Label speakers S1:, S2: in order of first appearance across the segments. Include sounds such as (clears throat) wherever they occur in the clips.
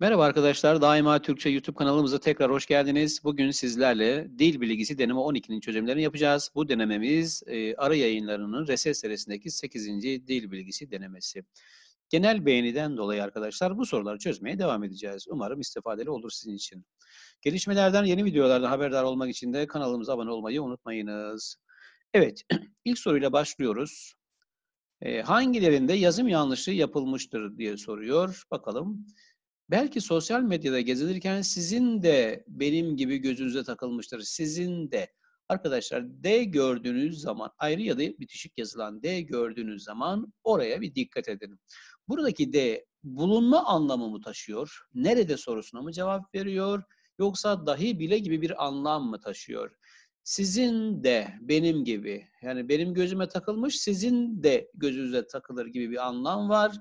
S1: Merhaba arkadaşlar, Daima Türkçe YouTube kanalımıza tekrar hoş geldiniz. Bugün sizlerle dil bilgisi deneme 12'nin çözümlerini yapacağız. Bu denememiz e, ara yayınlarının reses serisindeki 8. dil bilgisi denemesi. Genel beğeniden dolayı arkadaşlar bu soruları çözmeye devam edeceğiz. Umarım istifadeli olur sizin için. Gelişmelerden yeni videolardan haberdar olmak için de kanalımıza abone olmayı unutmayınız. Evet, (clears throat) ilk soruyla başlıyoruz. E, hangilerinde yazım yanlışı yapılmıştır diye soruyor. Bakalım. Bakalım. Belki sosyal medyada gezinirken sizin de benim gibi gözünüze takılmıştır. Sizin de arkadaşlar D gördüğünüz zaman ayrı ya da bitişik yazılan D gördüğünüz zaman oraya bir dikkat edin. Buradaki D bulunma anlamı mı taşıyor? Nerede sorusuna mı cevap veriyor? Yoksa dahi bile gibi bir anlam mı taşıyor? Sizin de benim gibi yani benim gözüme takılmış sizin de gözünüze takılır gibi bir anlam var.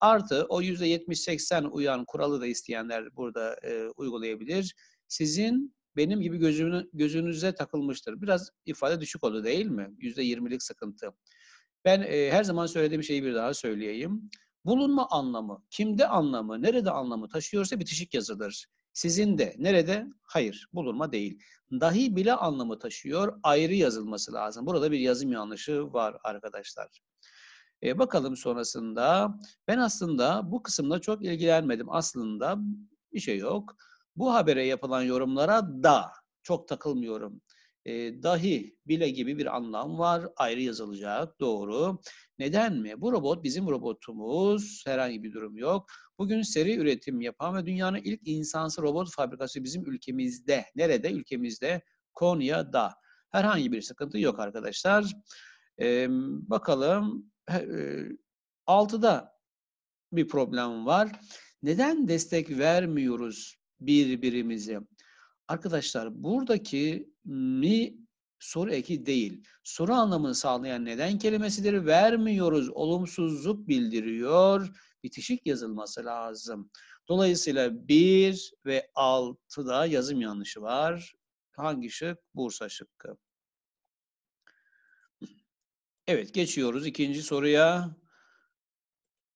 S1: Artı o %70-80 uyan kuralı da isteyenler burada e, uygulayabilir. Sizin benim gibi gözünü, gözünüze takılmıştır. Biraz ifade düşük oldu değil mi? %20'lik sıkıntı. Ben e, her zaman söylediğim şeyi bir daha söyleyeyim. Bulunma anlamı, kimde anlamı, nerede anlamı taşıyorsa bitişik yazılır. Sizin de nerede? Hayır, bulunma değil. Dahi bile anlamı taşıyor, ayrı yazılması lazım. Burada bir yazım yanlışı var arkadaşlar. E, bakalım sonrasında. Ben aslında bu kısımda çok ilgilenmedim. Aslında bir şey yok. Bu habere yapılan yorumlara da çok takılmıyorum. E, dahi bile gibi bir anlam var. Ayrı yazılacak. Doğru. Neden mi? Bu robot bizim robotumuz. Herhangi bir durum yok. Bugün seri üretim yapan ve dünyanın ilk insansı robot fabrikası bizim ülkemizde. Nerede? Ülkemizde. Konya'da. Herhangi bir sıkıntı yok arkadaşlar. Ee, bakalım e, altıda bir problem var. Neden destek vermiyoruz birbirimize? Arkadaşlar buradaki mi soru eki değil. Soru anlamını sağlayan neden kelimesidir. Vermiyoruz olumsuzluk bildiriyor. Bitişik yazılması lazım. Dolayısıyla 1 ve 6'da yazım yanlışı var. Hangi şık? Bursa şıkkı. Evet, geçiyoruz ikinci soruya.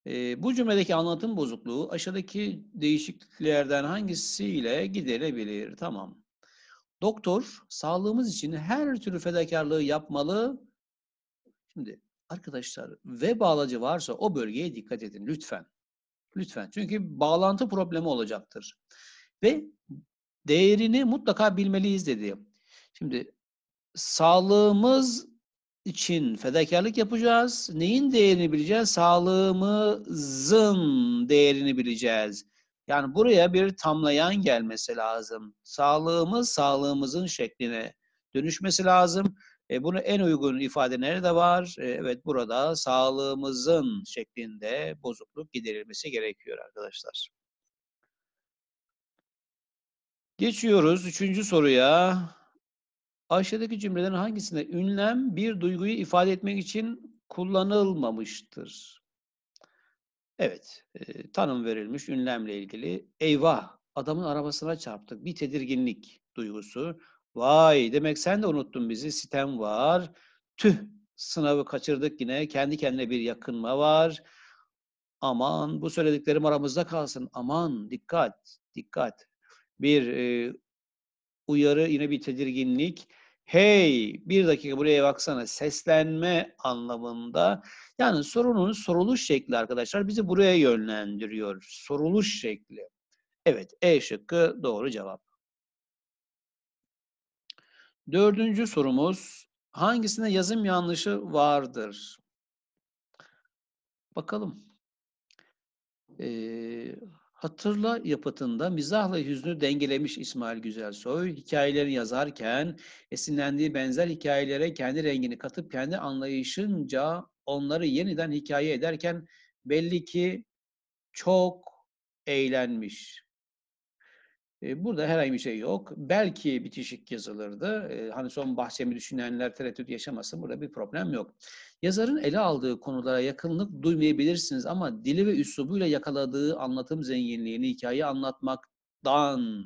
S1: E, bu cümledeki anlatım bozukluğu aşağıdaki değişikliklerden hangisiyle giderilebilir? Tamam. Doktor, sağlığımız için her türlü fedakarlığı yapmalı. Şimdi arkadaşlar, ve bağlacı varsa o bölgeye dikkat edin lütfen. Lütfen. Çünkü bağlantı problemi olacaktır. Ve değerini mutlaka bilmeliyiz dedi. Şimdi sağlığımız için fedakarlık yapacağız. Neyin değerini bileceğiz? Sağlığımızın değerini bileceğiz. Yani buraya bir tamlayan gelmesi lazım. Sağlığımız sağlığımızın şekline dönüşmesi lazım. E, bunu en uygun ifade nerede var? E, evet burada sağlığımızın şeklinde bozukluk giderilmesi gerekiyor arkadaşlar. Geçiyoruz üçüncü soruya. Aşağıdaki cümlelerin hangisinde ünlem bir duyguyu ifade etmek için kullanılmamıştır? Evet, e, tanım verilmiş ünlemle ilgili. Eyvah, adamın arabasına çarptık. Bir tedirginlik duygusu. Vay, demek sen de unuttun bizi. Sitem var. Tüh, sınavı kaçırdık yine. Kendi kendine bir yakınma var. Aman, bu söylediklerim aramızda kalsın. Aman, dikkat, dikkat. Bir e, uyarı, yine bir tedirginlik hey bir dakika buraya baksana seslenme anlamında yani sorunun soruluş şekli arkadaşlar bizi buraya yönlendiriyor. Soruluş şekli. Evet E şıkkı doğru cevap. Dördüncü sorumuz hangisinde yazım yanlışı vardır? Bakalım. Ee, Hatırla yapıtında mizahla hüznü dengelemiş İsmail Güzelsoy, hikayeleri yazarken esinlendiği benzer hikayelere kendi rengini katıp kendi anlayışınca onları yeniden hikaye ederken belli ki çok eğlenmiş. Burada herhangi bir şey yok. Belki bitişik yazılırdı. Hani son bahsemi düşünenler tereddüt yaşamasın. Burada bir problem yok. Yazarın ele aldığı konulara yakınlık duymayabilirsiniz ama dili ve üslubuyla yakaladığı anlatım zenginliğini hikaye anlatmaktan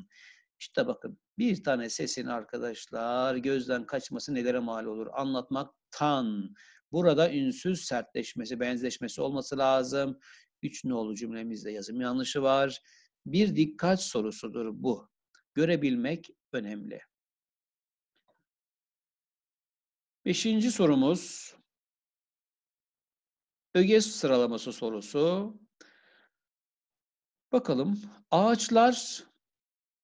S1: işte bakın bir tane sesin arkadaşlar gözden kaçması nelere mal olur? Anlatmaktan. Burada ünsüz sertleşmesi, benzeşmesi olması lazım. Üç ne nolu cümlemizde yazım yanlışı var bir dikkat sorusudur bu. Görebilmek önemli. Beşinci sorumuz öge sıralaması sorusu. Bakalım ağaçlar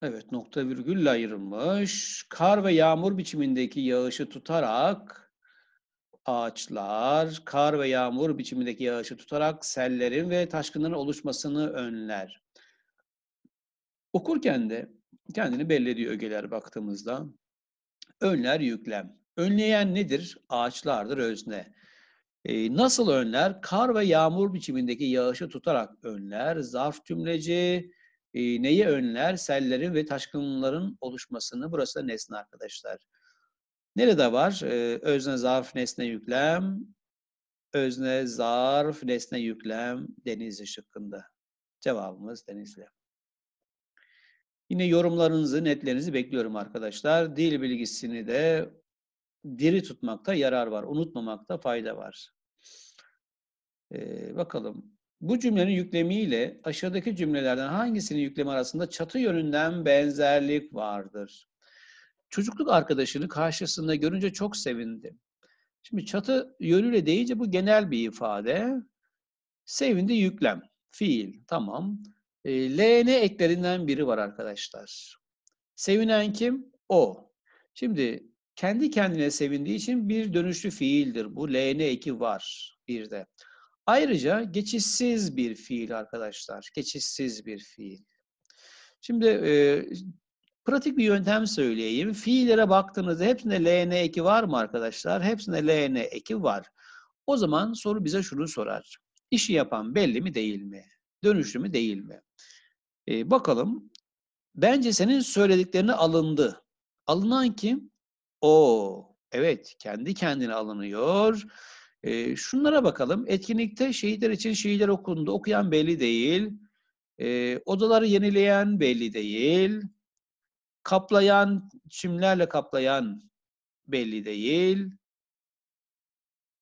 S1: evet nokta virgülle ayrılmış. Kar ve yağmur biçimindeki yağışı tutarak ağaçlar kar ve yağmur biçimindeki yağışı tutarak sellerin ve taşkınların oluşmasını önler. Okurken de kendini belli ediyor ögeler baktığımızda. Önler yüklem. Önleyen nedir? Ağaçlardır özne. E, nasıl önler? Kar ve yağmur biçimindeki yağışı tutarak önler. Zarf tümleci e, neyi önler? Sellerin ve taşkınların oluşmasını. Burası da nesne arkadaşlar. Nerede var? E, özne, zarf, nesne, yüklem. Özne, zarf, nesne, yüklem. Denizli şıkkında. Cevabımız denizli. Yine yorumlarınızı, netlerinizi bekliyorum arkadaşlar. Dil bilgisini de diri tutmakta yarar var, unutmamakta fayda var. Ee, bakalım. Bu cümlenin yüklemiyle aşağıdaki cümlelerden hangisinin yüklemi arasında çatı yönünden benzerlik vardır? Çocukluk arkadaşını karşısında görünce çok sevindi. Şimdi çatı yönüyle deyince bu genel bir ifade. Sevindi yüklem, fiil, tamam. E, LN eklerinden biri var arkadaşlar. Sevinen kim? O. Şimdi kendi kendine sevindiği için bir dönüşlü fiildir. Bu LN eki var bir de. Ayrıca geçişsiz bir fiil arkadaşlar. Geçişsiz bir fiil. Şimdi e, pratik bir yöntem söyleyeyim. Fiillere baktığınızda hepsinde LN eki var mı arkadaşlar? Hepsinde LN eki var. O zaman soru bize şunu sorar. İşi yapan belli mi değil mi? Dönüşlü mü değil mi? E, bakalım. Bence senin söylediklerini alındı. Alınan kim? O. Evet, kendi kendine alınıyor. E, şunlara bakalım. Etkinlikte şehitler için şiirler okundu. Okuyan belli değil. E, odaları yenileyen belli değil. Kaplayan, çimlerle kaplayan belli değil.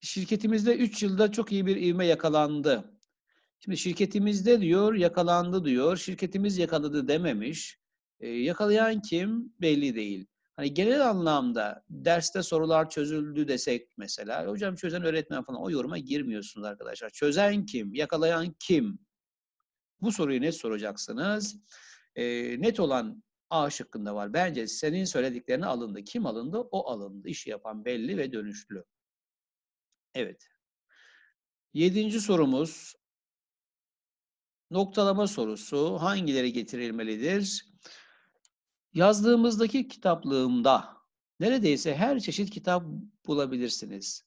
S1: Şirketimizde 3 yılda çok iyi bir ivme yakalandı. Şimdi şirketimizde diyor yakalandı diyor. Şirketimiz yakaladı dememiş. E, yakalayan kim belli değil. Hani genel anlamda derste sorular çözüldü desek mesela hocam çözen öğretmen falan o yoruma girmiyorsunuz arkadaşlar. Çözen kim? Yakalayan kim? Bu soruyu ne soracaksınız. E, net olan A şıkkında var. Bence senin söylediklerini alındı. Kim alındı? O alındı. İşi yapan belli ve dönüşlü. Evet. Yedinci sorumuz Noktalama sorusu hangileri getirilmelidir? Yazdığımızdaki kitaplığımda neredeyse her çeşit kitap bulabilirsiniz.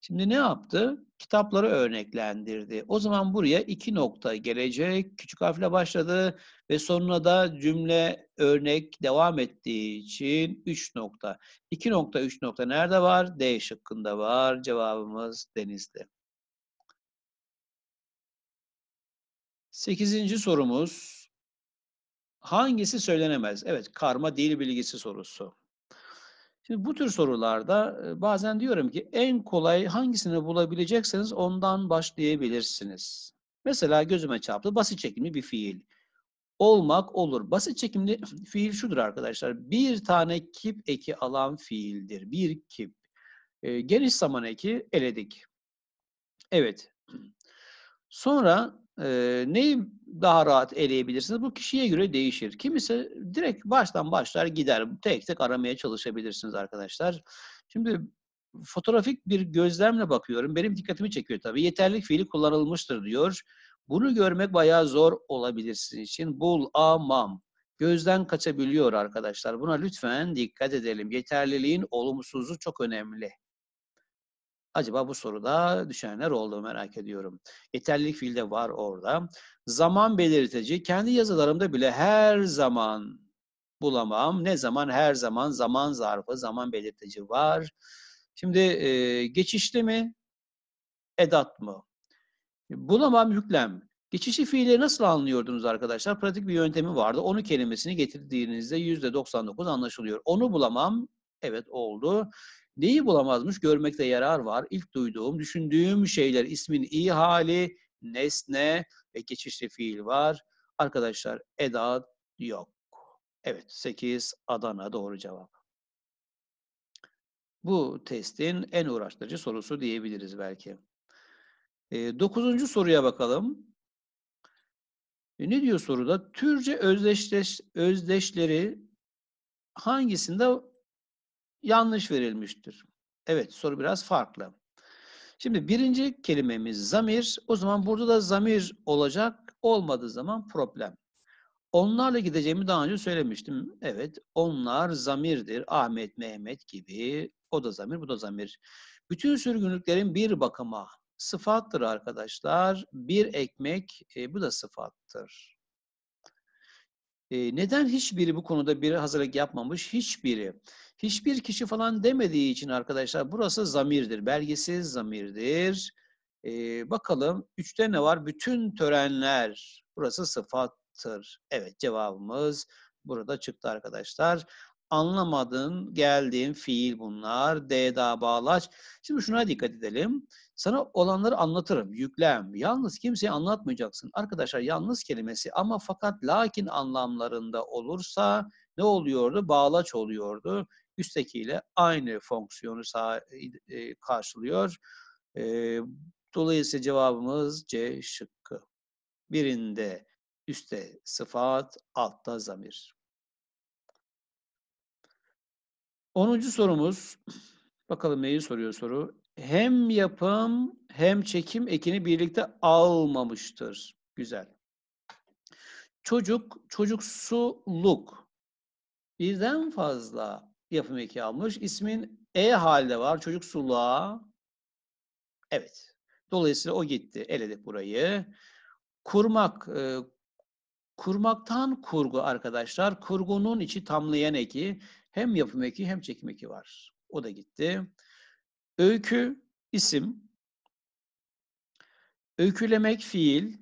S1: Şimdi ne yaptı? Kitapları örneklendirdi. O zaman buraya iki nokta gelecek. Küçük harfle başladı ve sonuna da cümle örnek devam ettiği için üç nokta. İki nokta, üç nokta nerede var? D şıkkında var. Cevabımız denizde. Sekizinci sorumuz. Hangisi söylenemez? Evet, karma dil bilgisi sorusu. Şimdi bu tür sorularda e, bazen diyorum ki en kolay hangisini bulabilecekseniz ondan başlayabilirsiniz. Mesela gözüme çarptı basit çekimli bir fiil. Olmak olur. Basit çekimli (clears throat) fiil şudur arkadaşlar. Bir tane kip eki alan fiildir. Bir kip. E, geniş zaman eki eledik. Evet. (clears throat) Sonra e, neyi daha rahat eleyebilirsiniz? Bu kişiye göre değişir. Kimisi direkt baştan başlar gider. Tek tek aramaya çalışabilirsiniz arkadaşlar. Şimdi fotoğrafik bir gözlemle bakıyorum. Benim dikkatimi çekiyor tabii. Yeterlik fiili kullanılmıştır diyor. Bunu görmek bayağı zor olabilir sizin için. amam Gözden kaçabiliyor arkadaşlar. Buna lütfen dikkat edelim. Yeterliliğin olumsuzluğu çok önemli. Acaba bu soruda düşenler oldu merak ediyorum. Yeterlilik de var orada. Zaman belirteci. Kendi yazılarımda bile her zaman bulamam. Ne zaman? Her zaman zaman zarfı, zaman belirteci var. Şimdi e, geçişli mi? Edat mı? Bulamam yüklem. Geçişli fiilleri nasıl anlıyordunuz arkadaşlar? Pratik bir yöntemi vardı. Onu kelimesini getirdiğinizde %99 anlaşılıyor. Onu bulamam Evet oldu. Neyi bulamazmış? Görmekte yarar var. İlk duyduğum, düşündüğüm şeyler ismin iyi hali, nesne ve geçişli fiil var. Arkadaşlar edat yok. Evet 8 Adana doğru cevap. Bu testin en uğraştırıcı sorusu diyebiliriz belki. E, dokuzuncu soruya bakalım. E, ne diyor soruda? Türce özdeşleş, özdeşleri hangisinde yanlış verilmiştir. Evet soru biraz farklı. Şimdi birinci kelimemiz zamir. O zaman burada da zamir olacak. Olmadığı zaman problem. Onlarla gideceğimi daha önce söylemiştim. Evet onlar zamirdir. Ahmet, Mehmet gibi. O da zamir, bu da zamir. Bütün sürgünlüklerin bir bakıma sıfattır arkadaşlar. Bir ekmek, e, bu da sıfattır. E, neden hiçbiri bu konuda bir hazırlık yapmamış? Hiçbiri. Hiçbir kişi falan demediği için arkadaşlar burası zamirdir. Belgesiz zamirdir. E, bakalım üçte ne var? Bütün törenler. Burası sıfattır. Evet cevabımız burada çıktı arkadaşlar. Anlamadın, geldiğin fiil bunlar. D'da bağlaç. Şimdi şuna dikkat edelim. Sana olanları anlatırım. Yüklem. Yalnız kimseye anlatmayacaksın. Arkadaşlar yalnız kelimesi ama fakat lakin anlamlarında olursa ne oluyordu? Bağlaç oluyordu. Üsttekiyle aynı fonksiyonu e, karşılıyor. E, dolayısıyla cevabımız C şıkkı. Birinde üstte sıfat, altta zamir. Onuncu sorumuz, bakalım neyi soruyor soru. Hem yapım hem çekim ekini birlikte almamıştır. Güzel. Çocuk, çocuksuluk. Birden fazla yapım eki almış. İsmin E halde var. Çocuksuluğa. Evet. Dolayısıyla o gitti. Eledik burayı. Kurmak, e, Kurmaktan kurgu arkadaşlar. Kurgunun içi tamlayan eki. Hem yapım eki hem çekim eki var. O da gitti. Öykü isim. Öykülemek fiil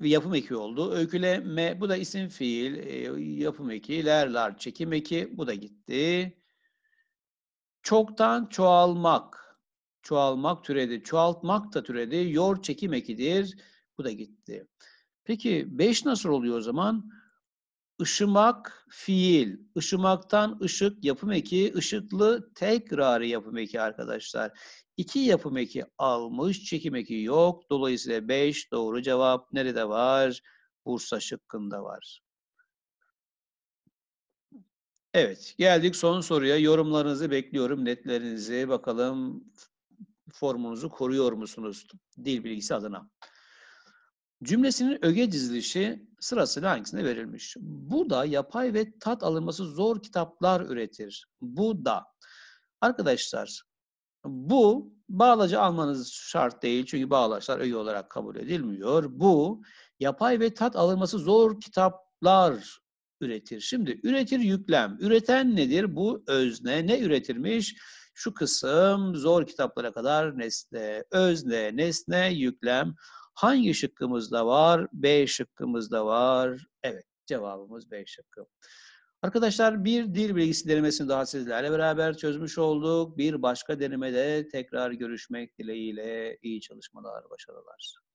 S1: ve yapım eki oldu. Öyküleme bu da isim fiil, e, yapım eki, lerlar, çekim eki bu da gitti. Çoktan çoğalmak. Çoğalmak türedi. Çoğaltmak da türedi. Yor çekim ekidir. Bu da gitti. Peki 5 nasıl oluyor o zaman? Işımak fiil. Işımaktan ışık yapım eki, ışıklı tekrarı yapım eki arkadaşlar. İki yapım eki almış, çekim eki yok. Dolayısıyla 5 doğru cevap nerede var? Bursa şıkkında var. Evet, geldik son soruya. Yorumlarınızı bekliyorum, netlerinizi. Bakalım formunuzu koruyor musunuz dil bilgisi adına? Cümlesinin öge dizilişi sırasıyla hangisinde verilmiş? Bu da yapay ve tat alınması zor kitaplar üretir. Bu da. Arkadaşlar bu bağlacı almanız şart değil çünkü bağlaçlar öge olarak kabul edilmiyor. Bu yapay ve tat alınması zor kitaplar üretir. Şimdi üretir yüklem. Üreten nedir? Bu özne. Ne üretirmiş? Şu kısım zor kitaplara kadar nesne. Özne, nesne, yüklem. Hangi şıkkımızda var? B şıkkımızda var. Evet cevabımız B şıkkı. Arkadaşlar bir dil bilgisi denemesini daha sizlerle beraber çözmüş olduk. Bir başka denemede tekrar görüşmek dileğiyle iyi çalışmalar, başarılar.